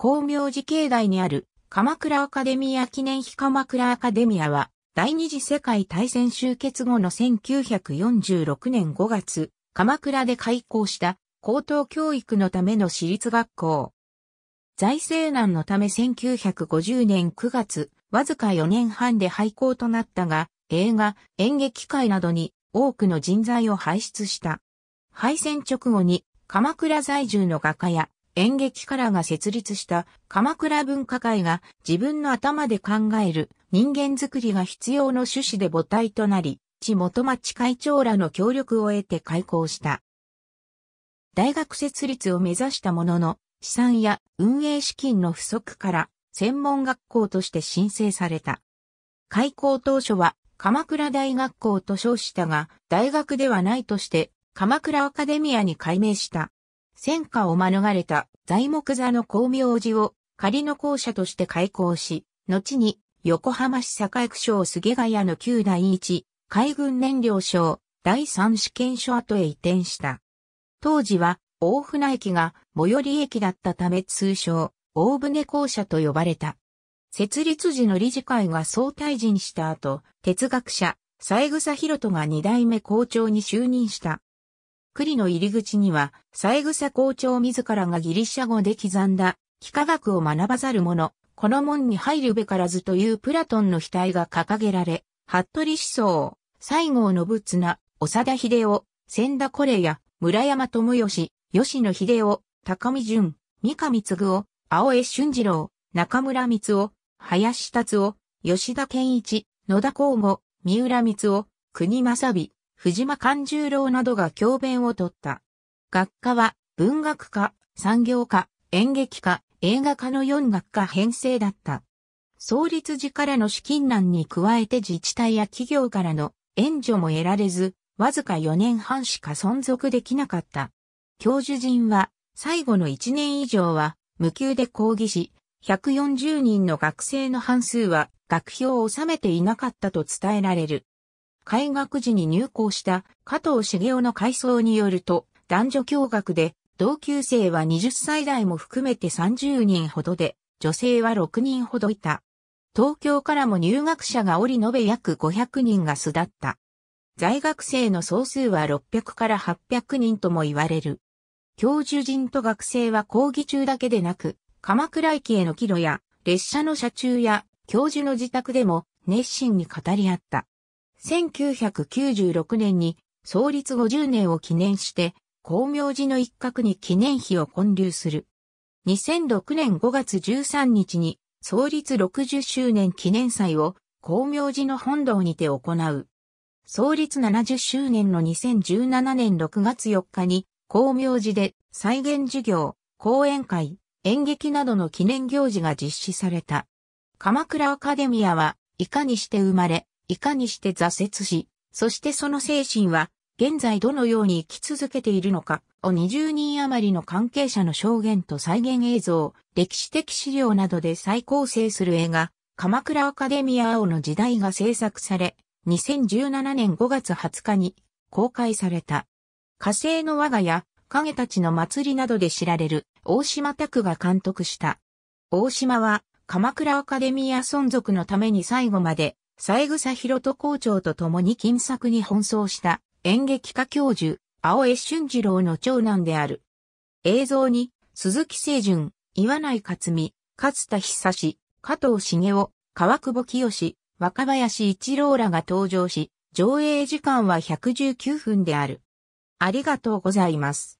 光明寺境内にある鎌倉アカデミア記念碑鎌倉アカデミアは第二次世界大戦終結後の1946年5月、鎌倉で開校した高等教育のための私立学校。財政難のため1950年9月、わずか4年半で廃校となったが、映画、演劇界などに多くの人材を輩出した。敗戦直後に鎌倉在住の画家や演劇からが設立した鎌倉文化会が自分の頭で考える人間づくりが必要の趣旨で母体となり、地元町会長らの協力を得て開校した。大学設立を目指したものの、資産や運営資金の不足から専門学校として申請された。開校当初は鎌倉大学校と称したが、大学ではないとして鎌倉アカデミアに改名した。戦火を免れた材木座の光明寺を仮の校舎として開校し、後に横浜市栄区省菅谷の旧第一海軍燃料省第三試験所跡へ移転した。当時は大船駅が最寄り駅だったため通称大船校舎と呼ばれた。設立時の理事会が総退陣した後、哲学者、三枝博人が二代目校長に就任した。栗の入り口には、三枝校長自らがギリシャ語で刻んだ、幾何学を学ばざる者、この門に入るべからずというプラトンの額が掲げられ、服部思想、西郷信綱、長田秀夫、千田コレや、村山智義、吉野秀夫、高見淳、三上嗣夫、青江俊二郎、中村光夫、林達夫、吉田健一、野田光吾、三浦光夫、国正美、藤間勘十郎などが教鞭を取った。学科は文学科、産業科、演劇科、映画科の4学科編成だった。創立時からの資金難に加えて自治体や企業からの援助も得られず、わずか4年半しか存続できなかった。教授陣は最後の1年以上は無給で講義し、140人の学生の半数は学費を収めていなかったと伝えられる。開学時に入校した加藤茂雄の回想によると、男女共学で、同級生は20歳代も含めて30人ほどで、女性は6人ほどいた。東京からも入学者がおり延べ約500人が巣立った。在学生の総数は600から800人とも言われる。教授陣と学生は講義中だけでなく、鎌倉駅への帰路や、列車の車中や、教授の自宅でも熱心に語り合った。1996年に創立50年を記念して、光明寺の一角に記念碑を建立する。2006年5月13日に創立60周年記念祭を光明寺の本堂にて行う。創立70周年の2017年6月4日に光明寺で再現授業、講演会、演劇などの記念行事が実施された。鎌倉アカデミアは、いかにして生まれ、いかにして挫折し、そしてその精神は、現在どのように生き続けているのか、を20人余りの関係者の証言と再現映像、歴史的資料などで再構成する映画、鎌倉アカデミア青の時代が制作され、2017年5月20日に公開された。火星の我が家、影たちの祭りなどで知られる大島拓が監督した。大島は鎌倉アカデミア存続のために最後まで三枝博人校長と共に金作に奔走した演劇家教授、青江俊二郎の長男である。映像に、鈴木清純、岩内克美、勝田久志、加藤茂雄、川久保清、若林一郎らが登場し、上映時間は119分である。ありがとうございます。